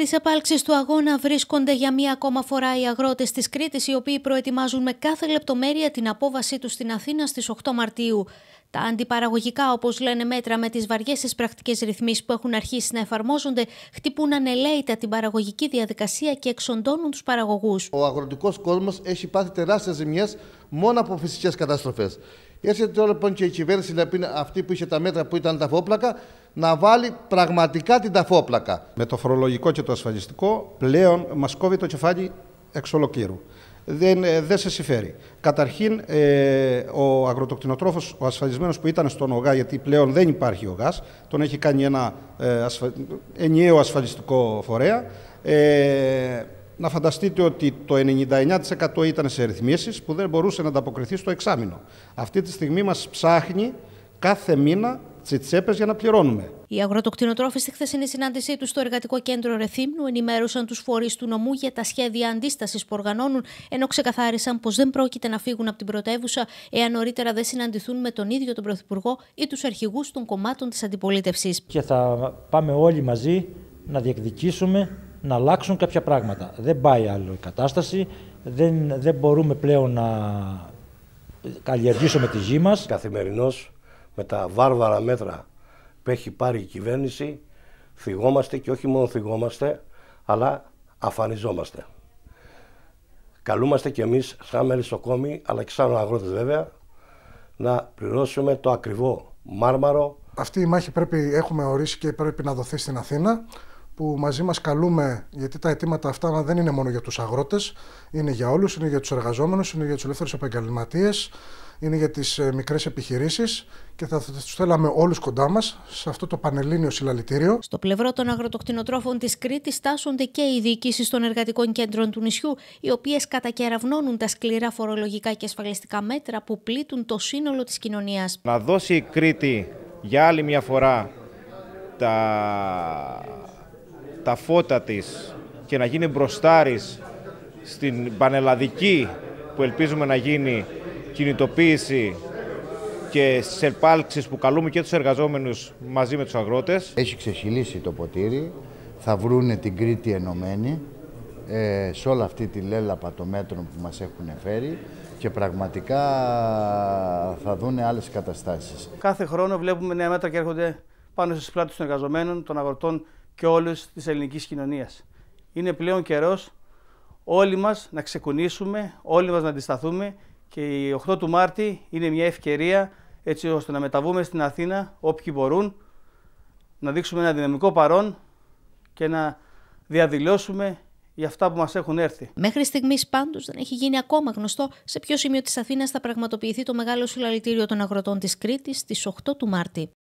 Στις επάλξεις του αγώνα βρίσκονται για μία ακόμα φορά οι αγρότες της Κρήτης, οι οποίοι προετοιμάζουν με κάθε λεπτομέρεια την απόβασή τους στην Αθήνα στις 8 Μαρτίου. Τα αντιπαραγωγικά, όπως λένε, μέτρα με τις βαριές τις πρακτικές ρυθμίσεις που έχουν αρχίσει να εφαρμόζονται, χτυπούν ανελαίητα την παραγωγική διαδικασία και εξοντώνουν τους παραγωγούς. Ο αγροτικός κόσμος έχει πάθει τεράστιες ζημιές μόνο από φυσικές καταστροφές. Έρχεται τώρα λοιπόν και η κυβέρνηση να πει αυτή που είχε τα μέτρα που ήταν τα φόπλακα να βάλει πραγματικά την ταφόπλακα. Με το φορολογικό και το ασφαλιστικό πλέον μας κόβει το κεφάλι εξ ολοκλήρου. Δεν, ε, δεν σε συμφέρει. Καταρχήν, ε, ο αγροτοκτηνοτρόφος, ο ασφαλισμένος που ήταν στον ΟΓΑ, γιατί πλέον δεν υπάρχει ΟΓΑΣ, τον έχει κάνει ένα ε, ασφα... ενιαίο ασφαλιστικό φορέα, ε, να φανταστείτε ότι το 99% ήταν σε ρυθμίσεις που δεν μπορούσε να ανταποκριθεί στο εξάμεινο. Αυτή τη στιγμή μας ψάχνει κάθε μήνα τις τσέπες για να πληρώνουμε. Οι αγροτοκτηνοτρόφοι στη χθεσινή συνάντησή τους στο εργατικό κέντρο Ρεθύμνου ενημέρωσαν τους φορείς του νομού για τα σχέδια αντίστασης που οργανώνουν, ενώ ξεκαθάρισαν πως δεν πρόκειται να φύγουν από την πρωτεύουσα εάν νωρίτερα δεν συναντηθούν με τον ίδιο τον Πρωθυπουργό ή τους αρχηγούς των κομμάτων της αντιπολίτευσης. Και θα πάμε όλοι μαζί να διεκδικήσουμε να αλλάξουν κάποια πράγματα. Δεν πάει άλλο η κατάσταση, δεν, δεν μπορούμε πλέον να καλλιεργήσουμε τη γη μας. Καθημερινώς με τα βάρβαρα μέτρα που έχει πάρει η κυβέρνηση, θυγόμαστε και όχι μόνο θυγόμαστε, αλλά αφανιζόμαστε. Καλούμαστε κι εμείς σαν μελισσοκόμοι, αλλά και σαν αγρότες βέβαια, να πληρώσουμε το ακριβό μάρμαρο. Αυτή η μάχη πρέπει, έχουμε ορίσει και πρέπει να δοθεί στην Αθήνα που μαζί μας καλούμε, γιατί τα αιτήματα αυτά δεν είναι μόνο για τους αγρότες, είναι για όλους, είναι για τους εργαζόμενους, είναι για τους ελεύθερους επαγγελματίες, είναι για τις ε, μικρές επιχειρήσεις και θα τους θέλαμε όλους κοντά μας σε αυτό το πανελλήνιο συλλαλητήριο. Στο πλευρό των αγροτοκτηνοτρόφων της Κρήτης στάσονται και οι διοικήσεις των εργατικών κέντρων του νησιού, οι οποίες κατακεραυνώνουν τα σκληρά φορολογικά και ασφαλιστικά μέτρα που πλήττουν το σύνολο της κοινωνίας. Να δώσει η Κρήτη για άλλη μια φορά τα τα φώτα της και να γίνει μπροστάρης στην πανελλαδική που ελπίζουμε να γίνει κινητοποίηση και στι ερπάλξεις που καλούμε και τους εργαζόμενους μαζί με τους αγρότες. Έχει ξεχυλήσει το ποτήρι, θα βρούνε την Κρήτη ενωμένη ε, σε όλη αυτή τη λέλαπα των μέτρων που μας έχουν φέρει και πραγματικά θα δούνε άλλες καταστάσεις. Κάθε χρόνο βλέπουμε νέα μέτρα και έρχονται πάνω στις πλάτες των εργαζομένων, των αγροτών και όλους της ελληνικής κοινωνίας. Είναι πλέον καιρός. όλοι μας να ξεκουνήσουμε, όλοι μας να αντισταθούμε και η 8 του Μάρτη είναι μια ευκαιρία έτσι ώστε να μεταβούμε στην Αθήνα όποιοι μπορούν, να δείξουμε ένα δυναμικό παρόν και να διαδηλώσουμε για αυτά που μας έχουν έρθει. Μέχρι στιγμής, πάντως, δεν έχει γίνει ακόμα γνωστό σε ποιο σημείο της Αθήνας θα πραγματοποιηθεί το μεγάλο συλλαλητήριο των αγροτών της Κρήτης στις 8 του Μάρτη.